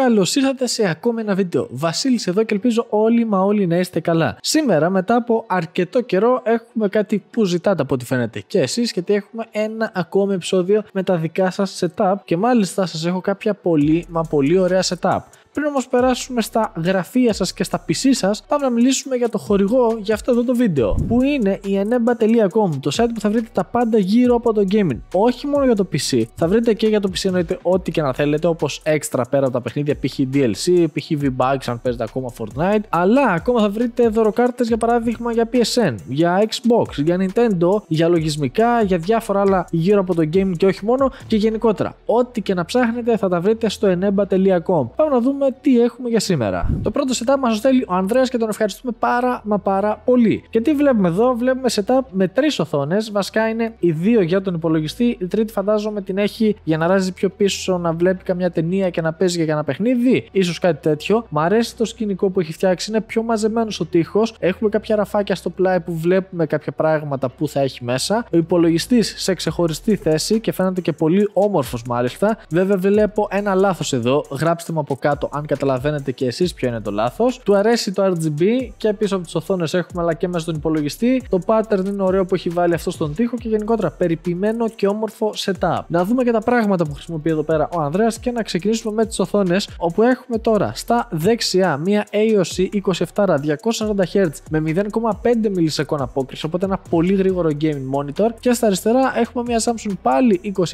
Καλώς ήρθατε σε ακόμα ένα βίντεο. Βασίλης εδώ και ελπίζω όλοι μα όλοι να είστε καλά. Σήμερα, μετά από αρκετό καιρό, έχουμε κάτι που ζητάτε από ό,τι φαίνεται και εσείς, γιατί έχουμε ένα ακόμη επεισόδιο με τα δικά σας setup και μάλιστα σας έχω κάποια πολύ μα πολύ ωραία setup. Πριν όμως περάσουμε στα γραφεία σας και στα PC σας, πάμε να μιλήσουμε για το χορηγό για αυτό εδώ το βίντεο, που είναι η eneba.com, το site που θα βρείτε τα πάντα γύρω από το gaming. Όχι μόνο για το PC, θα βρείτε και για το PC εννοείται ό,τι και να θέλετε, όπως έξτρα πέρα από τα παιχνίδια, π.χ. DLC, π.χ. v bugs αν παίζετε ακόμα Fortnite, αλλά ακόμα θα βρείτε δωροκάρτες για παράδειγμα για PSN, για Xbox, για Nintendo, για λογισμικά, για διάφορα άλλα γύρω από το gaming και όχι μόνο και γενικότερα. Ό,τι και να ψάχνετε θα τα βρείτε στο enemba.com. Πάμε να δούμε δούμε τι έχουμε για σήμερα. Το πρώτο setup μας το στέλνει ο Ανδρέας και τον ευχαριστούμε πάρα μα πάρα πολύ. Και τι βλέπουμε εδώ, βλέπουμε setup με τρεις οθόνες. Βασικά είναι οι δύο για τον υπολογιστή. Η τρίτη φαντάζομαι την έχει για να ράζει πιο πίσω, να βλέπει καμιά ταινία και να παίζει για ένα παιχνίδι. σω κάτι τέτοιο. Μ' αρέσει το σκηνικό που έχει φτιάξει, είναι πιο μαζεμένος ο τείχος. Έχουμε κάποια ραφάκια στο πλάι που βλέπουμε κάποια πράγματα που θα έχει μέσα. Ο υπολογιστής σε ξεχωριστή θέση και φαίνεται και πολύ όμορφος μάλιστα. Βέβαια βλέπω ένα λάθος εδώ. Γράψτε μου από κάτω αν καταλαβαίνετε και εσείς ποιο είναι το λάθος. Του αρέσει το RGB και πίσω από τις οθόνες έχουμε αλλά και μέσα στον υπολογιστή. Το pattern είναι ωραίο που έχει βάλει αυτό στον τοίχο και γενικότερα περιποιημένο και όμορφο setup. Να δούμε και τα πράγματα που χρησιμοποιεί εδώ πέρα ο ανδρέας και να ξεκινήσουμε με τις οθόνες όπου έχουμε τώρα στα δεξιά μια AOC 27 240Hz με 0,5 μιλισεκόν απόκριση οπότε ένα πολύ γρήγορο gaming monitor και στα αριστερά έχουμε μια Samsung πάλι 27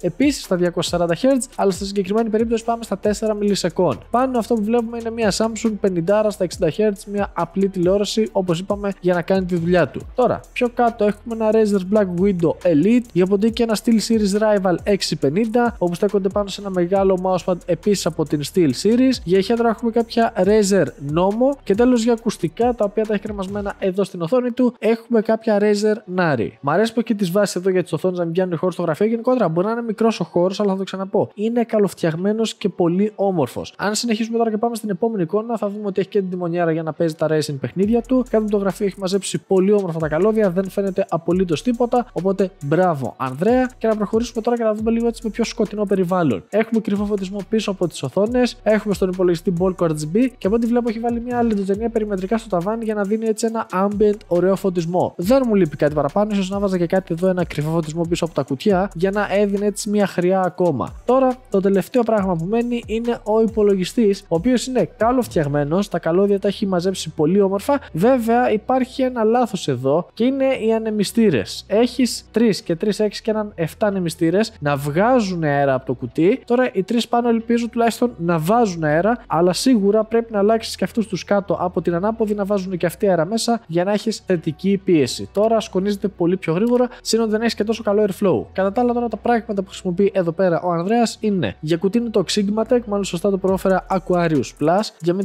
επίσης στα 240Hz αλλά στη συγκεκριμένη περίπτωση πάμε στα 4 μιλισεκόν. Πάνω αυτό που βλέπουμε είναι μια Samsung 50 στα 60 Hz, μια απλή τηλεόραση όπως είπαμε για να κάνει τη δουλειά του. Τώρα, πιο κάτω έχουμε ένα Razer Black Window Elite για ποντί και ένα Steel Series Rival 650 όπου στέκονται πάνω σε ένα μεγάλο mousepad επίσης από την Steel Series. Για χέντρο έχουμε κάποια Razer Nomo και τέλος για ακουστικά τα οποία τα έχει κρεμασμένα εδώ στην οθόνη του έχουμε κάποια Razer Nari. Μ' αρέσει που έχει τις βάσεις εδώ για τις οθόνες να μην πιάνουν χώρο στο γραφείο γενικότερα. Μπορεί να είναι μικρός ο χώρος, αλλά θα το ξαναπώ. Είναι καλοφτιαγμένος και πολύ όμορφος. Αν συνεχίσουμε τώρα και πάμε στην επόμενη εικόνα, θα δούμε ότι έχει και την τιμονιέρα για να παίζει τα racing παιχνίδια του. Κάτω το γραφείο έχει μαζέψει πολύ όμορφα τα καλώδια, δεν φαίνεται απολύτως τίποτα. Οπότε μπράβο, Ανδρέα. Και να προχωρήσουμε τώρα και να δούμε λίγο έτσι με πιο σκοτεινό περιβάλλον. Έχουμε κρυφό φωτισμό πίσω από τις οθόνες, έχουμε στον υπολογιστή Bolk RGB και από ό,τι βλέπω έχει βάλει μια ταινία περιμετρικά στο ταβάνι για να δίνει έτσι ένα ambient ωραίο φωτισμό. Δεν μου λείπει κάτι παραπάνω, ίσως να βάζα και κάτι εδώ, ένα κρυφό φωτισμό πίσω από τα κουτιά για να έδινε έτσι μια χρειά ακόμα. Τώρα το τελευταίο πράγμα που μένει είναι ο υπολογιστής υπολογιστή, ο οποίος είναι καλό φτιαγμένο, τα καλώδια τα έχει μαζέψει πολύ όμορφα. Βέβαια, υπάρχει ένα λάθος εδώ και είναι οι ανεμιστήρες. Έχεις 3 και 3 6 και έναν 7 ανεμιστήρες να βγάζουν αέρα από το κουτί. Τώρα οι 3 πάνω ελπίζω τουλάχιστον να βάζουν αέρα, αλλά σίγουρα πρέπει να αλλάξεις και αυτούς τους κάτω από την ανάποδη να βάζουν και αυτή αέρα μέσα για να έχεις θετική πίεση. Τώρα σκονίζεται πολύ πιο γρήγορα, σύνον δεν έχεις και τόσο καλό airflow. Κατά τα άλλα, τώρα τα πράγματα που χρησιμοποιεί εδώ πέρα ο Ανδρέας είναι για είναι το Tech, μάλλον σωστά το ανέφερα Aquarius Plus. Για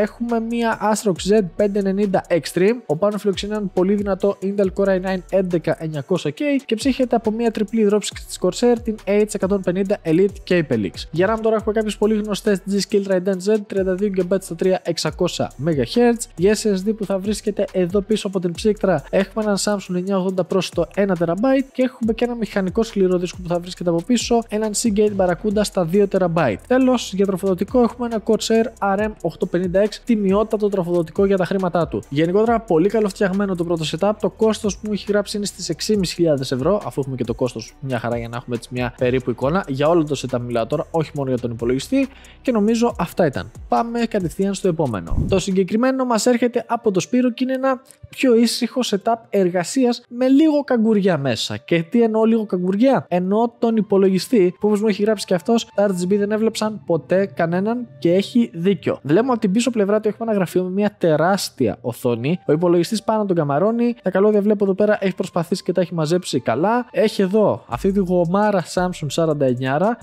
έχουμε μία Astrox Z590 Extreme. Ο πάνω φιλοξενεί έναν πολύ δυνατό Intel Core i9-11900K και ψύχεται από μία τριπλή δρόψη της Corsair, την H150 Elite Capelix. Για RAM τώρα έχουμε κάποιες πολύ γνωστές G-Skill Trident Z 32GB στα 3600 MHz. Για SSD που θα βρίσκεται εδώ πίσω από την ψύχτρα έχουμε έναν Samsung 980 Pro στο 1TB και έχουμε και ένα μηχανικό σκληρό δίσκο που θα βρίσκεται από πίσω, έναν Seagate Barracuda στα 2TB. Τέλος, για τροφοδοτικό έχουμε ένα Corsair RM856, τιμιότατο τροφοδοτικό για τα χρήματά του. Γενικότερα, πολύ καλό φτιαγμένο το πρώτο setup. Το κόστος που μου έχει γράψει είναι στις 6.500 ευρώ, αφού έχουμε και το κόστος μια χαρά για να έχουμε έτσι μια περίπου εικόνα. Για όλο το setup μιλάω τώρα, όχι μόνο για τον υπολογιστή. Και νομίζω αυτά ήταν πάμε κατευθείαν στο επόμενο. Το συγκεκριμένο μας έρχεται από το Σπύρο και είναι ένα πιο ήσυχο setup εργασίας με λίγο καγκουριά μέσα. Και τι εννοώ λίγο καγκουριά, εννοώ τον υπολογιστή που όπως μου έχει γράψει και αυτός, τα RGB δεν έβλεψαν ποτέ κανέναν και έχει δίκιο. Βλέπουμε από την πίσω πλευρά του έχουμε ένα γραφείο με μια τεράστια οθόνη. Ο υπολογιστής πάνω τον καμαρώνει, τα καλώδια βλέπω εδώ πέρα έχει προσπαθήσει και τα έχει μαζέψει καλά. Έχει εδώ αυτή τη γομάρα Samsung 49,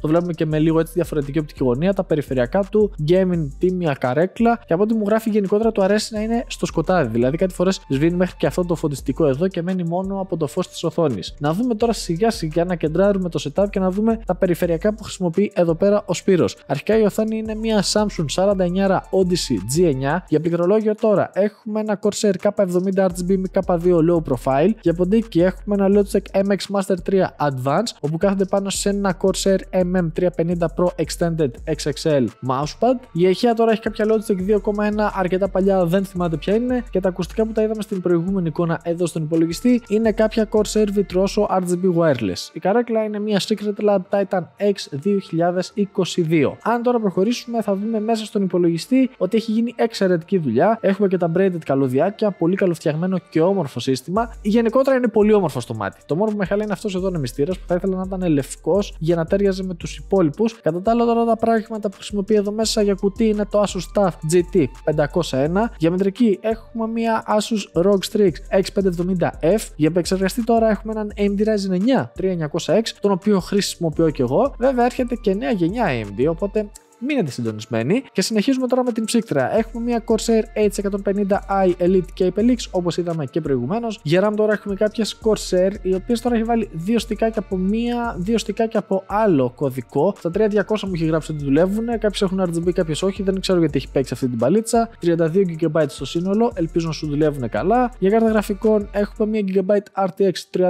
το βλέπουμε και με λίγο έτσι διαφορετική οπτική γωνία, τα περιφερειακά του, gaming μια καρέκλα και από ό,τι μου γράφει γενικότερα του αρέσει να είναι στο σκοτάδι. Δηλαδή, κάτι φορές σβήνει μέχρι και αυτό το φωτιστικό εδώ και μένει μόνο από το φως της οθόνης. Να δούμε τώρα σιγά σιγά να κεντράρουμε το setup και να δούμε τα περιφερειακά που χρησιμοποιεί εδώ πέρα ο Σπύρος. Αρχικά η οθόνη είναι μια Samsung 49 Odyssey G9. Για πληκτρολόγιο τώρα έχουμε ένα Corsair K70 RGB με K2 low profile. Για ποντίκι έχουμε ένα Logitech MX Master 3 Advanced όπου κάθεται πάνω σε ένα Corsair MM350 Pro Extended XXL mousepad. Η τώρα έχει κάποια Logitech 2,1 αρκετά παλιά, δεν θυμάται ποια είναι. Και τα ακουστικά που τα είδαμε στην προηγούμενη εικόνα εδώ στον υπολογιστή είναι κάποια Corsair Vitroso RGB Wireless. Η καρέκλα είναι μια Secret Lab Titan X 2022. Αν τώρα προχωρήσουμε, θα δούμε μέσα στον υπολογιστή ότι έχει γίνει εξαιρετική δουλειά. Έχουμε και τα braided καλωδιάκια, πολύ καλοφτιαγμένο και όμορφο σύστημα. Γενικότερα είναι πολύ όμορφο στο μάτι. Το μόνο χαλάει είναι αυτός εδώ είναι μυστήρας που θα ήθελα να ήταν λευκός για να τέριαζε με τους υπόλοιπους. Κατά τα άλλα, τώρα τα πράγματα που χρησιμοποιεί εδώ μέσα για κουτί είναι το Asus TUF GT501. Για μετρική έχουμε μία Asus ROG Strix X570F. Για επεξεργαστή τώρα έχουμε έναν AMD Ryzen 9 3900X, τον οποίο χρησιμοποιώ και εγώ. Βέβαια έρχεται και νέα γενιά AMD, οπότε Μείνετε συντονισμένοι και συνεχίζουμε τώρα με την ψύκτρα. Έχουμε μια Corsair H150i Elite Cape Elix όπως είδαμε και προηγουμένως. RAM τώρα έχουμε κάποιες Corsair οι οποίες τώρα έχει βάλει δύο στικάκια από μία, δύο στικάκια από άλλο κωδικό. Τα 3200 μου έχει γράψει ότι δουλεύουν. Κάποιες έχουν RGB, κάποιες όχι. Δεν ξέρω γιατί έχει παίξει αυτή την παλίτσα. 32 GB στο σύνολο. Ελπίζω να σου δουλεύουν καλά. Για κάρτα γραφικών έχουμε μία GB RTX 3060.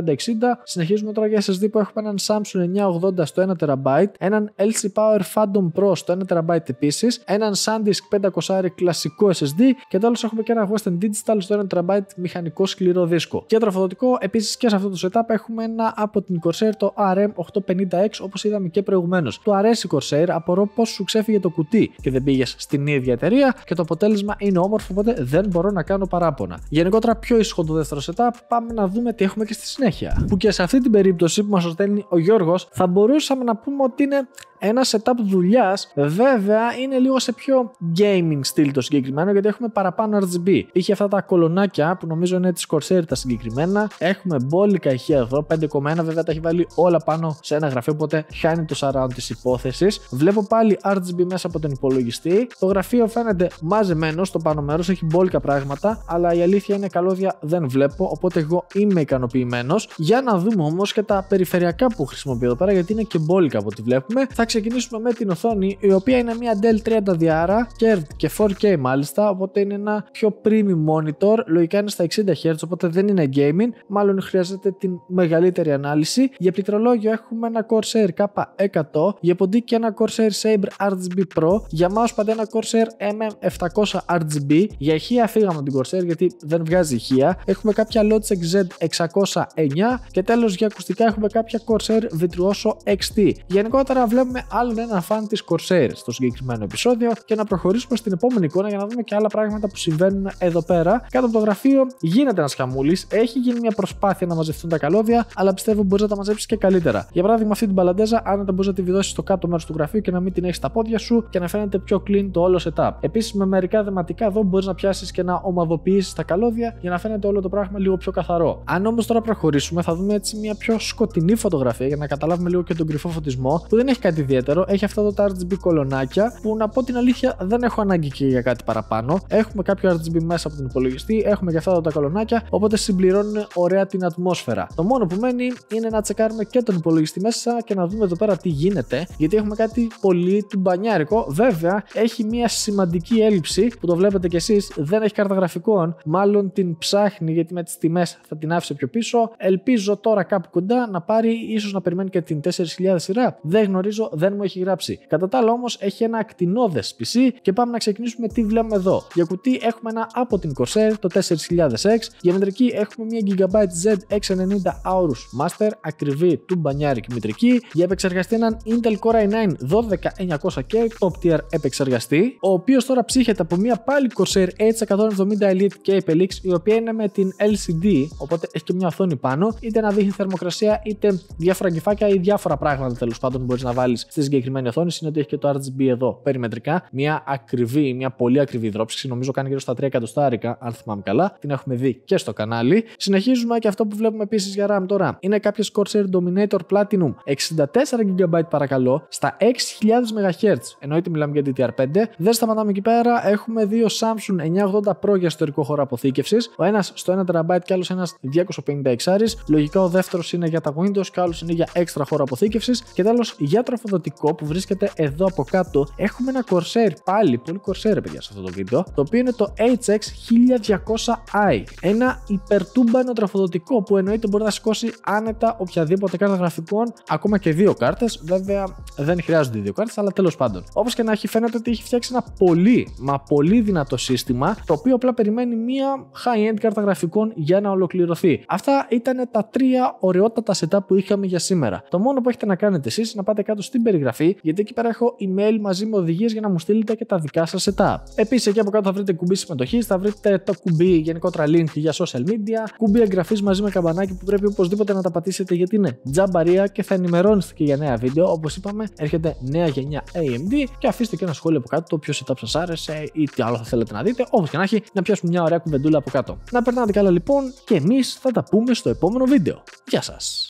Συνεχίζουμε τώρα για SSD που έχουμε έναν Samsung 980 στο 1TB, έναν LC Power Phantom Pro στο 1TB επίσης, έναν SanDisk 500 κλασικό SSD και τέλο έχουμε και ένα Western Digital στο 1TB μηχανικό σκληρό δίσκο. Και τροφοδοτικό επίσης και σε αυτό το setup έχουμε ένα από την Corsair το RM850X όπως είδαμε και προηγουμένως. Το αρέσει η Corsair, απορώ πώς σου ξέφυγε το κουτί και δεν πήγες στην ίδια εταιρεία και το αποτέλεσμα είναι όμορφο οπότε δεν μπορώ να κάνω παράπονα. Γενικότερα πιο ήσυχο το δεύτερο setup, πάμε να δούμε τι έχουμε και στη συνέχεια. Που και σε αυτή την περίπτωση που μας στέλνει ο Γιώργος, θα μπορούσαμε να πούμε ότι είναι ένα setup δουλειάς, βέβαια είναι λίγο σε πιο gaming στυλ το συγκεκριμένο, γιατί έχουμε παραπάνω RGB. Είχε αυτά τα κολονάκια που νομίζω είναι της Corsair τα συγκεκριμένα. Έχουμε μπόλικα ηχεία εδώ, 5,1 βέβαια τα έχει βάλει όλα πάνω σε ένα γραφείο, οπότε χάνει το surround της υπόθεσης. Βλέπω πάλι RGB μέσα από τον υπολογιστή. Το γραφείο φαίνεται μαζεμένο στο πάνω μέρος, έχει μπόλικα πράγματα, αλλά η αλήθεια είναι καλώδια δεν βλέπω, οπότε εγώ είμαι ικανοποιημένος. Για να δούμε όμως και τα περιφερειακά που χρησιμοποιώ εδώ πέρα, γιατί είναι και μπόλικα από ό,τι βλέπουμε. Θα ξεκινήσουμε με την οθόνη, η οποία είναι μια Dell 30 διάρα, curved και 4K μάλιστα, οπότε είναι ένα πιο premium monitor, λογικά είναι στα 60 Hz, οπότε δεν είναι gaming, μάλλον χρειάζεται την μεγαλύτερη ανάλυση. Για πληκτρολόγιο έχουμε ένα Corsair K100, για ποντίκι και ένα Corsair Sabre RGB Pro, για mouse πάντα ένα Corsair MM700 RGB, για ηχεία φύγαμε την Corsair γιατί δεν βγάζει ηχεία, έχουμε κάποια Logitech Z609 και τέλος για ακουστικά έχουμε κάποια Corsair Vitruoso XT. Γενικότερα βλέπουμε άλλον ένα φαν της Corsair στο συγκεκριμένο επεισόδιο και να προχωρήσουμε στην επόμενη εικόνα για να δούμε και άλλα πράγματα που συμβαίνουν εδώ πέρα. Κάτω από το γραφείο γίνεται ένας χαμούλης, έχει γίνει μια προσπάθεια να μαζευτούν τα καλώδια, αλλά πιστεύω μπορείς να τα μαζέψεις και καλύτερα. Για παράδειγμα, αυτή την παλαντέζα, αν δεν μπορείς να τη βιδώσεις στο κάτω μέρος του γραφείου και να μην την έχεις στα πόδια σου και να φαίνεται πιο clean το όλο setup. Επίσης, με μερικά δεματικά εδώ μπορείς να πιάσεις και να ομαδοποιήσεις τα καλώδια για να φαίνεται όλο το πράγμα λίγο πιο καθαρό. Αν όμως τώρα προχωρήσουμε, θα δούμε έτσι μια πιο σκοτεινή φωτογραφία για να καταλάβουμε λίγο και τον κρυφό φωτισμό που δεν έχει κάτι ιδιαίτερο. Έχει αυτά τα RGB κολονάκια που να πω την αλήθεια δεν έχω ανάγκη και για κάτι παραπάνω. Έχουμε κάποιο RGB μέσα από τον υπολογιστή, έχουμε και αυτά τα κολονάκια, οπότε συμπληρώνουν ωραία την ατμόσφαιρα. Το μόνο που μένει είναι να τσεκάρουμε και τον υπολογιστή μέσα και να δούμε εδώ πέρα τι γίνεται, γιατί έχουμε κάτι πολύ τουμπανιάρικο, Βέβαια, έχει μια σημαντική έλλειψη που το βλέπετε κι εσείς, δεν έχει κάρτα γραφικών. Μάλλον την ψάχνει γιατί με τις τιμές θα την άφησε πιο πίσω. Ελπίζω τώρα κάπου κοντά να πάρει, ίσως να περιμένει και την 4000 σειρά. Δεν γνωρίζω, δεν μου έχει γράψει. Κατά τα άλλα όμως έχει ένα ακτινόδε PC και πάμε να ξεκινήσουμε τι βλέπουμε εδώ. Για κουτί έχουμε ένα από την Corsair το 4000X, για μητρική έχουμε μια Gigabyte Z690 Aorus Master, ακριβή του μπανιάρικ μητρική, για επεξεργαστή έναν Intel Core i9 12900K top tier επεξεργαστή, ο οποίος τώρα ψύχεται από μια πάλι Corsair H170 Elite Epelix, η οποία είναι με την LCD, οπότε έχει και μια οθόνη πάνω, είτε να δείχνει θερμοκρασία, είτε διάφορα γκυφάκια ή διάφορα πράγματα τέλος πάντων μπορείς να βάλεις στη συγκεκριμένη οθόνη είναι ότι έχει και το RGB εδώ περιμετρικά. Μια ακριβή, μια πολύ ακριβή δρόψη, νομίζω κάνει γύρω στα 3 εκατοστάρικα, αν θυμάμαι καλά. Την έχουμε δει και στο κανάλι. Συνεχίζουμε και αυτό που βλέπουμε επίσης για RAM τώρα. Είναι κάποιες Corsair Dominator Platinum 64 GB παρακαλώ στα 6000 MHz. Εννοείται μιλάμε για DDR5. Δεν σταματάμε εκεί πέρα. Έχουμε δύο Samsung 980 Pro για ιστορικό χώρο αποθήκευσης. Ο ένας στο 1 TB και άλλος ένας 256. Λογικά ο δεύτερος είναι για τα Windows και άλλος είναι για έξτρα χώρο αποθήκευσης. Και τέλος για τροφοδοτικό εκδοτικό που βρίσκεται εδώ από κάτω, έχουμε ένα Corsair πάλι, πολύ Corsair παιδιά σε αυτό το βίντεο, το οποίο είναι το HX1200i. Ένα υπερτούμπανο τραφοδοτικό που εννοείται μπορεί να σηκώσει άνετα οποιαδήποτε κάρτα γραφικών, ακόμα και δύο κάρτες. Βέβαια δεν χρειάζονται δύο κάρτες, αλλά τέλος πάντων. Όπως και να έχει, φαίνεται ότι έχει φτιάξει ένα πολύ, μα πολύ δυνατό σύστημα, το οποίο απλά περιμένει μία high-end κάρτα γραφικών για να ολοκληρωθεί. Αυτά ήταν τα τρία ωραιότατα setup που είχαμε για σήμερα. Το μόνο που έχετε να κάνετε εσείς να πάτε κάτω στην περιγραφή, γιατί εκεί πέρα έχω email μαζί με οδηγίες για να μου στείλετε και τα δικά σας setup. Επίσης, εκεί από κάτω θα βρείτε κουμπί συμμετοχή, θα βρείτε το κουμπί γενικότερα link για social media, κουμπί εγγραφής μαζί με καμπανάκι που πρέπει οπωσδήποτε να τα πατήσετε γιατί είναι τζαμπαρία και θα ενημερώνεστε και για νέα βίντεο. Όπως είπαμε, έρχεται νέα γενιά AMD και αφήστε και ένα σχόλιο από κάτω το ποιο setup σας άρεσε ή τι άλλο θα θέλετε να δείτε. Όπως και να έχει, να πιάσουμε μια ωραία κουβεντούλα από κάτω. Να περνάτε καλά λοιπόν και εμείς θα τα πούμε στο επόμενο βίντεο. Γεια σας!